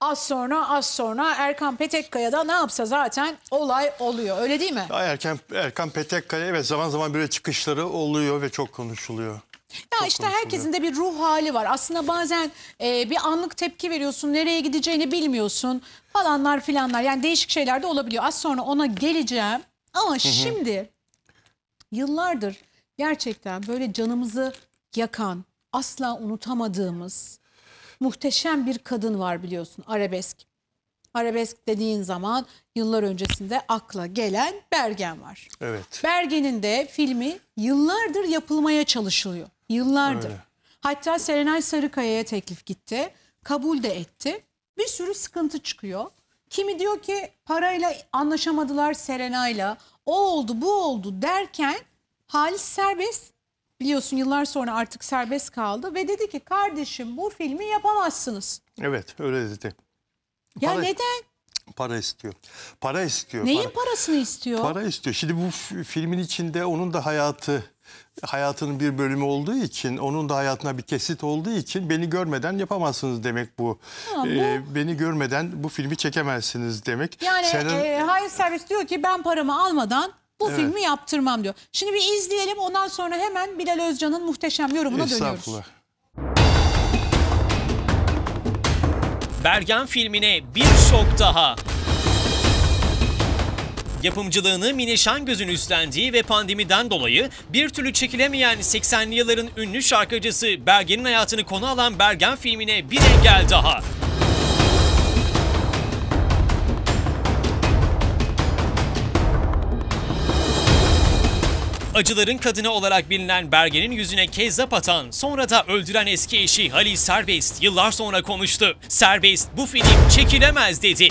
Az sonra az sonra Erkan Petekkaya da ne yapsa zaten olay oluyor öyle değil mi? Daha Erken, Erkan Petekkaya evet zaman zaman böyle çıkışları oluyor ve çok konuşuluyor. Ya Çok işte herkesin de bir ruh hali var. Aslında bazen e, bir anlık tepki veriyorsun, nereye gideceğini bilmiyorsun falanlar filanlar. Yani değişik şeyler de olabiliyor. Az sonra ona geleceğim. Ama şimdi yıllardır gerçekten böyle canımızı yakan, asla unutamadığımız muhteşem bir kadın var biliyorsun arabesk. Arabesk dediğin zaman yıllar öncesinde akla gelen Bergen var. Evet. Bergen'in de filmi yıllardır yapılmaya çalışılıyor. Yıllardır. Öyle. Hatta Serenay Sarıkaya'ya teklif gitti. Kabul de etti. Bir sürü sıkıntı çıkıyor. Kimi diyor ki parayla anlaşamadılar Serenay'la. O oldu bu oldu derken Halis Serbest biliyorsun yıllar sonra artık serbest kaldı ve dedi ki kardeşim bu filmi yapamazsınız. Evet öyle dedi. Ya Para- neden? Para istiyor. Para istiyor. Neyin para. parasını istiyor? Para istiyor. Şimdi bu filmin içinde onun da hayatı hayatının bir bölümü olduğu için onun da hayatına bir kesit olduğu için beni görmeden yapamazsınız demek bu. bu- Ee, beni görmeden bu filmi çekemezsiniz demek. Yani Senin- e, hayır servis diyor ki ben paramı almadan bu Evet. filmi yaptırmam diyor. Şimdi bir izleyelim ondan sonra hemen Bilal Özcan'ın muhteşem yorumuna dönüyoruz. Bergen filmine bir şok daha. Yapımcılığını Mine Şangöz'ün üstlendiği ve pandemiden dolayı bir türlü çekilemeyen 80'li yılların ünlü şarkıcısı Bergen'in hayatını konu alan Bergen filmine bir engel daha. acıların kadını olarak bilinen Bergen'in yüzüne kezzap atan, sonra da öldüren eski eşi Halil Serbest yıllar sonra konuştu. Serbest bu film çekilemez dedi.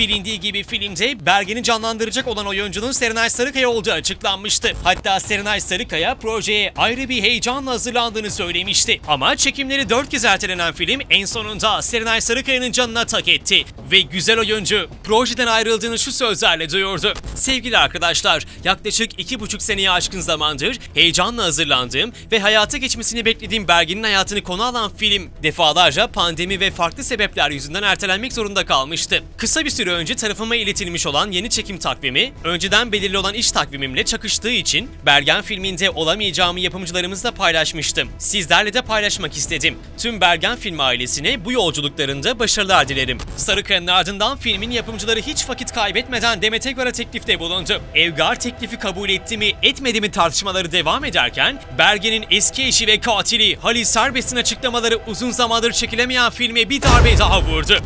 Bilindiği gibi filmde Bergen'i canlandıracak olan oyuncunun Serenay Sarıkaya olduğu açıklanmıştı. Hatta Serenay Sarıkaya projeye ayrı bir heyecanla hazırlandığını söylemişti. Ama çekimleri dört kez ertelenen film en sonunda Serenay Sarıkaya'nın canına tak etti. Ve güzel oyuncu projeden ayrıldığını şu sözlerle duyurdu. Sevgili arkadaşlar, yaklaşık iki buçuk seneye aşkın zamandır heyecanla hazırlandığım ve hayata geçmesini beklediğim Bergen'in hayatını konu alan film defalarca pandemi ve farklı sebepler yüzünden ertelenmek zorunda kalmıştı. Kısa bir süre süre önce tarafıma iletilmiş olan yeni çekim takvimi, önceden belirli olan iş takvimimle çakıştığı için Bergen filminde olamayacağımı yapımcılarımızla paylaşmıştım. Sizlerle de paylaşmak istedim. Tüm Bergen film ailesine bu yolculuklarında başarılar dilerim. Sarıkaya'nın ardından filmin yapımcıları hiç vakit kaybetmeden Demet Evgar'a teklifte bulundu. Evgar teklifi kabul etti mi etmedi mi tartışmaları devam ederken Bergen'in eski eşi ve katili Halil Serbest'in açıklamaları uzun zamandır çekilemeyen filme bir darbe daha vurdu.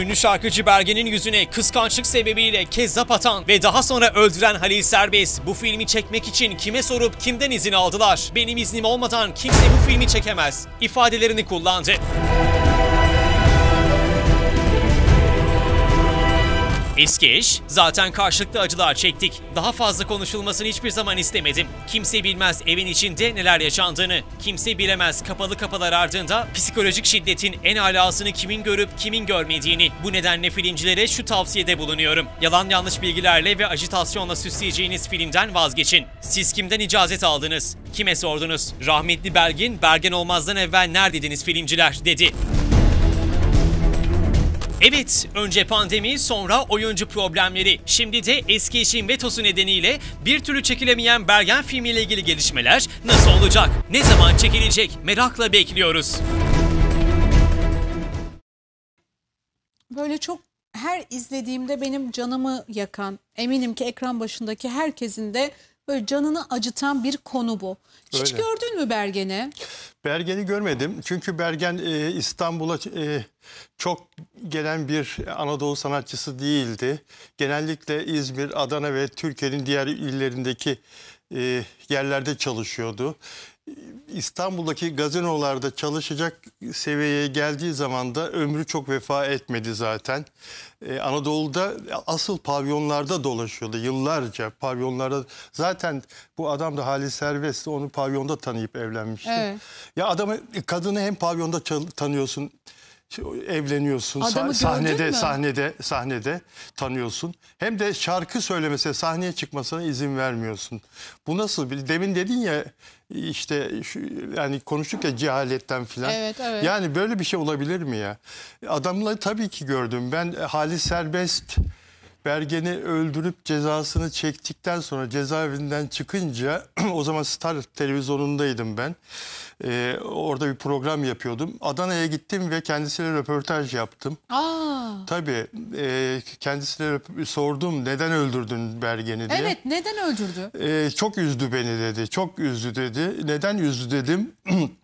ünlü şarkıcı Bergen'in yüzüne kıskançlık sebebiyle kezzap atan ve daha sonra öldüren Halil Serbest bu filmi çekmek için kime sorup kimden izin aldılar? Benim iznim olmadan kimse bu filmi çekemez ifadelerini kullandı. Eski eş, zaten karşılıklı acılar çektik. Daha fazla konuşulmasını hiçbir zaman istemedim. Kimse bilmez evin içinde neler yaşandığını. Kimse bilemez kapalı kapılar ardında psikolojik şiddetin en alasını kimin görüp kimin görmediğini. Bu nedenle filmcilere şu tavsiyede bulunuyorum. Yalan yanlış bilgilerle ve ajitasyonla süsleyeceğiniz filmden vazgeçin. Siz kimden icazet aldınız? Kime sordunuz? Rahmetli Belgin, Bergen Olmaz'dan evvel neredeydiniz filmciler dedi. Evet, önce pandemi, sonra oyuncu problemleri. Şimdi de eski işin vetosu nedeniyle bir türlü çekilemeyen Bergen filmiyle ilgili gelişmeler nasıl olacak? Ne zaman çekilecek? Merakla bekliyoruz. Böyle çok her izlediğimde benim canımı yakan, eminim ki ekran başındaki herkesin de böyle canını acıtan bir konu bu. Hiç Öyle. gördün mü Bergen'i? Bergen'i görmedim. Çünkü Bergen e, İstanbul'a e, çok gelen bir Anadolu sanatçısı değildi. Genellikle İzmir, Adana ve Türkiye'nin diğer illerindeki e, yerlerde çalışıyordu. İstanbul'daki gazinolarda çalışacak seviyeye geldiği zaman da ömrü çok vefa etmedi zaten. Ee, Anadolu'da asıl pavyonlarda dolaşıyordu yıllarca pavyonlarda. Zaten bu adam da hali serbest onu pavyonda tanıyıp evlenmişti. Evet. Ya adamı kadını hem pavyonda tanıyorsun evleniyorsun Adamı sahnede mü? sahnede sahnede tanıyorsun. Hem de şarkı söylemese sahneye çıkmasına izin vermiyorsun. Bu nasıl bir demin dedin ya işte şu, yani konuştuk ya cehaletten filan. Evet, evet. Yani böyle bir şey olabilir mi ya? Adamları tabii ki gördüm. Ben Halis Serbest Bergen'i öldürüp cezasını çektikten sonra cezaevinden çıkınca o zaman Star televizyonundaydım ben. Ee, orada bir program yapıyordum. Adana'ya gittim ve kendisine röportaj yaptım. Aa. Tabii e, kendisine sordum neden öldürdün Bergen'i diye. Evet neden öldürdü? Ee, çok üzdü beni dedi. Çok üzdü dedi. Neden üzdü dedim.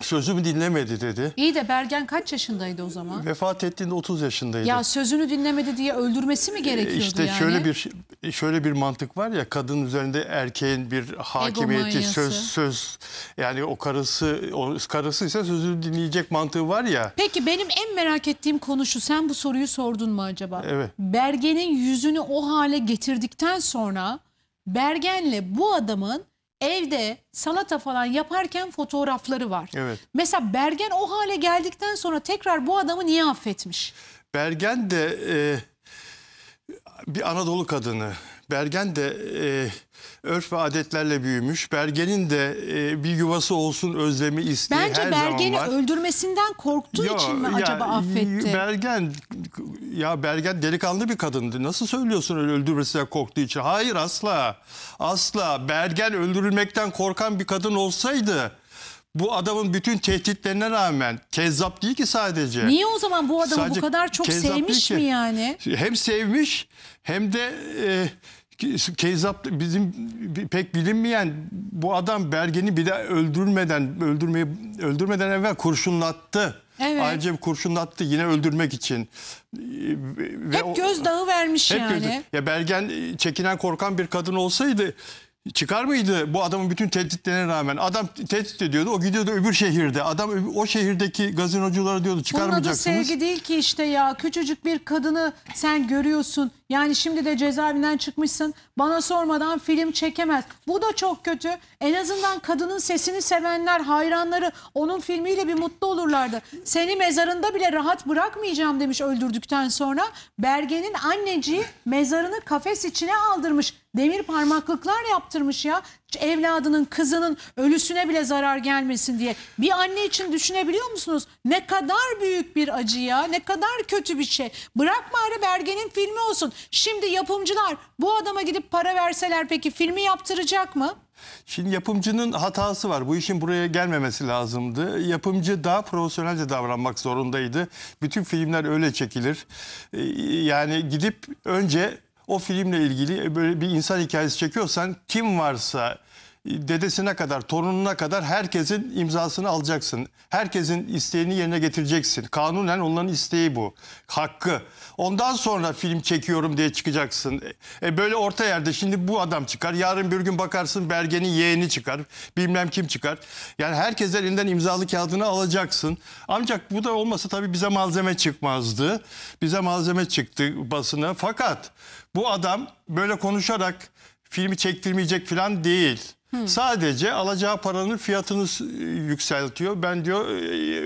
Sözümü dinlemedi dedi. İyi de Bergen kaç yaşındaydı o zaman? Vefat ettiğinde 30 yaşındaydı. Ya sözünü dinlemedi diye öldürmesi mi e, gerekiyordu İşte yani? şöyle bir şey, şöyle bir mantık var ya kadın üzerinde erkeğin bir hakimiyeti söz söz yani o karısı o karısı ise sözünü dinleyecek mantığı var ya. Peki benim en merak ettiğim konu şu. Sen bu soruyu sordun mu acaba? Evet. Bergen'in yüzünü o hale getirdikten sonra Bergen'le bu adamın evde salata falan yaparken fotoğrafları var. Evet. Mesela Bergen o hale geldikten sonra tekrar bu adamı niye affetmiş? Bergen de e, bir Anadolu kadını. Bergen de e, örf ve adetlerle büyümüş. Bergen'in de e, bir yuvası olsun özlemi isteği Bence her zaman var. Bergen'i öldürmesinden korktuğu için mi acaba affetti? Bergen ya Bergen delikanlı bir kadındı. Nasıl söylüyorsun öyle öldürmesine korktuğu için? Hayır asla. Asla. Bergen öldürülmekten korkan bir kadın olsaydı bu adamın bütün tehditlerine rağmen kezzap değil ki sadece. Niye o zaman bu adamı sadece bu kadar çok sevmiş mi yani? Hem sevmiş hem de e, Kezzap bizim pek bilinmeyen bu adam Bergen'i bir de öldürmeden öldürmeyi öldürmeden evvel kurşunlattı. Evet. Ayrıca bir kurşun attı yine öldürmek için. Ee, ve hep o, gözdağı vermiş hep yani. Gözdağı. Ya Bergen e, çekinen korkan bir kadın olsaydı çıkar mıydı bu adamın bütün tehditlerine rağmen? Adam tehdit ediyordu. O gidiyordu öbür şehirde. Adam o şehirdeki gazinoculara diyordu çıkarmayacaksınız. Bunun adı sevgi değil ki işte ya. Küçücük bir kadını sen görüyorsun. Yani şimdi de cezaevinden çıkmışsın bana sormadan film çekemez. Bu da çok kötü. En azından kadının sesini sevenler, hayranları onun filmiyle bir mutlu olurlardı. Seni mezarında bile rahat bırakmayacağım demiş öldürdükten sonra. Berge'nin anneciği mezarını kafes içine aldırmış. Demir parmaklıklar yaptırmış ya evladının kızının ölüsüne bile zarar gelmesin diye bir anne için düşünebiliyor musunuz? Ne kadar büyük bir acı ya ne kadar kötü bir şey. Bırakma bari Bergen'in filmi olsun. Şimdi yapımcılar bu adama gidip para verseler peki filmi yaptıracak mı? Şimdi yapımcının hatası var. Bu işin buraya gelmemesi lazımdı. Yapımcı daha profesyonelce davranmak zorundaydı. Bütün filmler öyle çekilir. Ee, yani gidip önce o filmle ilgili e, böyle bir insan hikayesi çekiyorsan kim varsa dedesine kadar, torununa kadar herkesin imzasını alacaksın. Herkesin isteğini yerine getireceksin. Kanunen onların isteği bu. Hakkı. Ondan sonra film çekiyorum diye çıkacaksın. E, e böyle orta yerde şimdi bu adam çıkar. Yarın bir gün bakarsın Bergen'in yeğeni çıkar. Bilmem kim çıkar. Yani herkes elinden imzalı kağıdını alacaksın. Ancak bu da olmasa tabii bize malzeme çıkmazdı. Bize malzeme çıktı basına. Fakat bu adam böyle konuşarak filmi çektirmeyecek falan değil. Hmm. Sadece alacağı paranın fiyatını yükseltiyor. Ben diyor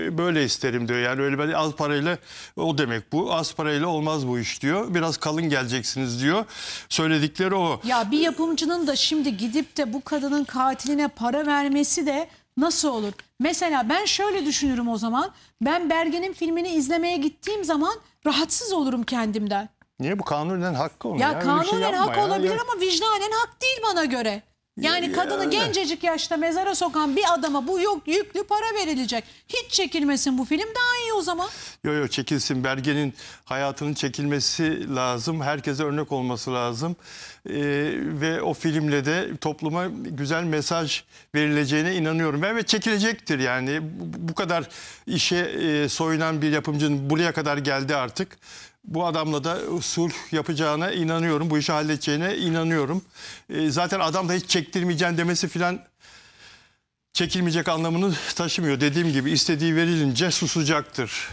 e, böyle isterim diyor. Yani öyle ben az parayla o demek bu. Az parayla olmaz bu iş diyor. Biraz kalın geleceksiniz diyor. Söyledikleri o. Ya bir yapımcının da şimdi gidip de bu kadının katiline para vermesi de nasıl olur? Mesela ben şöyle düşünürüm o zaman. Ben Bergen'in filmini izlemeye gittiğim zaman rahatsız olurum kendimden. Niye bu kanunen hakkı onun? Ya, ya şey kanunen şey hak ya. olabilir ama vicdanen hak değil bana göre. Yani kadını gencecik yaşta mezara sokan bir adama bu yok yüklü para verilecek. Hiç çekilmesin bu film daha iyi o zaman. Yok yok çekilsin. Bergen'in hayatının çekilmesi lazım. Herkese örnek olması lazım. Ee, ve o filmle de topluma güzel mesaj verileceğine inanıyorum. Ve evet çekilecektir yani. Bu, bu kadar işe e, soyunan bir yapımcının buraya kadar geldi artık bu adamla da sulh yapacağına inanıyorum. Bu işi halledeceğine inanıyorum. E, zaten adam da hiç çektirmeyeceğim demesi filan çekilmeyecek anlamını taşımıyor. Dediğim gibi istediği verilince susacaktır.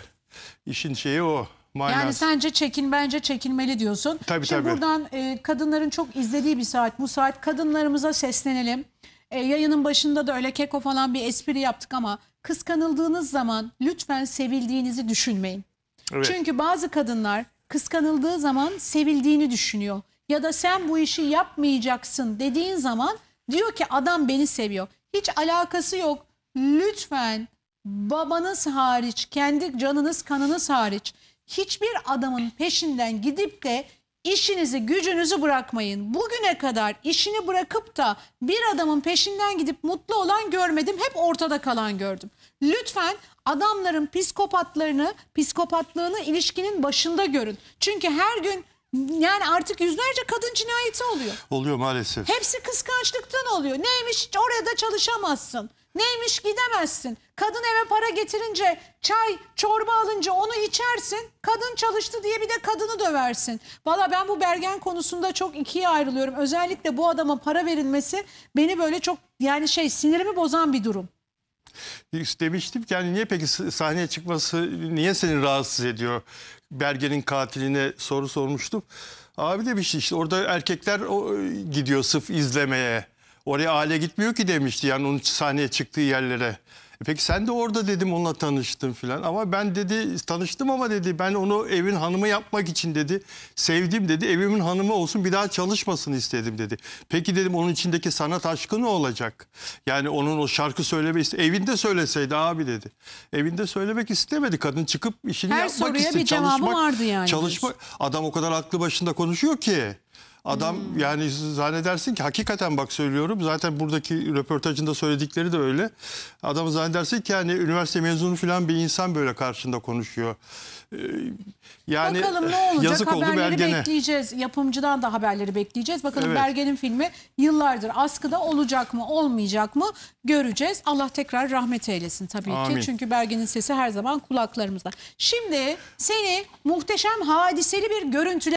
İşin şeyi o. Manası. Yani sence çekin bence çekinmeli diyorsun. Tabii, Şimdi tabii. buradan e, kadınların çok izlediği bir saat bu saat. Kadınlarımıza seslenelim. E, yayının başında da öyle keko falan bir espri yaptık ama kıskanıldığınız zaman lütfen sevildiğinizi düşünmeyin. Evet. Çünkü bazı kadınlar kıskanıldığı zaman sevildiğini düşünüyor. Ya da sen bu işi yapmayacaksın dediğin zaman diyor ki adam beni seviyor. Hiç alakası yok. Lütfen babanız hariç, kendi canınız kanınız hariç hiçbir adamın peşinden gidip de işinizi gücünüzü bırakmayın. Bugüne kadar işini bırakıp da bir adamın peşinden gidip mutlu olan görmedim. Hep ortada kalan gördüm. Lütfen adamların psikopatlarını, psikopatlığını ilişkinin başında görün. Çünkü her gün yani artık yüzlerce kadın cinayeti oluyor. Oluyor maalesef. Hepsi kıskançlıktan oluyor. Neymiş oraya da çalışamazsın. Neymiş gidemezsin. Kadın eve para getirince çay çorba alınca onu içersin. Kadın çalıştı diye bir de kadını döversin. Valla ben bu Bergen konusunda çok ikiye ayrılıyorum. Özellikle bu adama para verilmesi beni böyle çok yani şey sinirimi bozan bir durum demiştim ki yani niye peki sahneye çıkması niye seni rahatsız ediyor? Bergen'in katiline soru sormuştum. Abi demişti işte orada erkekler gidiyor sıf izlemeye. Oraya aile gitmiyor ki demişti yani onun sahneye çıktığı yerlere. E peki sen de orada dedim onunla tanıştın filan. Ama ben dedi tanıştım ama dedi ben onu evin hanımı yapmak için dedi. Sevdim dedi evimin hanımı olsun bir daha çalışmasın istedim dedi. Peki dedim onun içindeki sanat aşkı ne olacak? Yani onun o şarkı söyleme evinde söyleseydi abi dedi. Evinde söylemek istemedi kadın çıkıp işini Her yapmak istedi. Her soruya bir cevabı vardı yani. Çalışmak adam o kadar aklı başında konuşuyor ki. Adam hmm. yani zannedersin ki hakikaten bak söylüyorum zaten buradaki röportajında söyledikleri de öyle. Adam zannedersin ki yani üniversite mezunu falan bir insan böyle karşında konuşuyor. Ee, yani Bakalım ne olacak yazık haberleri oldu Bergen'e. bekleyeceğiz. Yapımcıdan da haberleri bekleyeceğiz. Bakalım evet. Bergen'in filmi yıllardır askıda olacak mı olmayacak mı göreceğiz. Allah tekrar rahmet eylesin tabii Amin. ki. Çünkü Bergen'in sesi her zaman kulaklarımızda. Şimdi seni muhteşem hadiseli bir görüntüle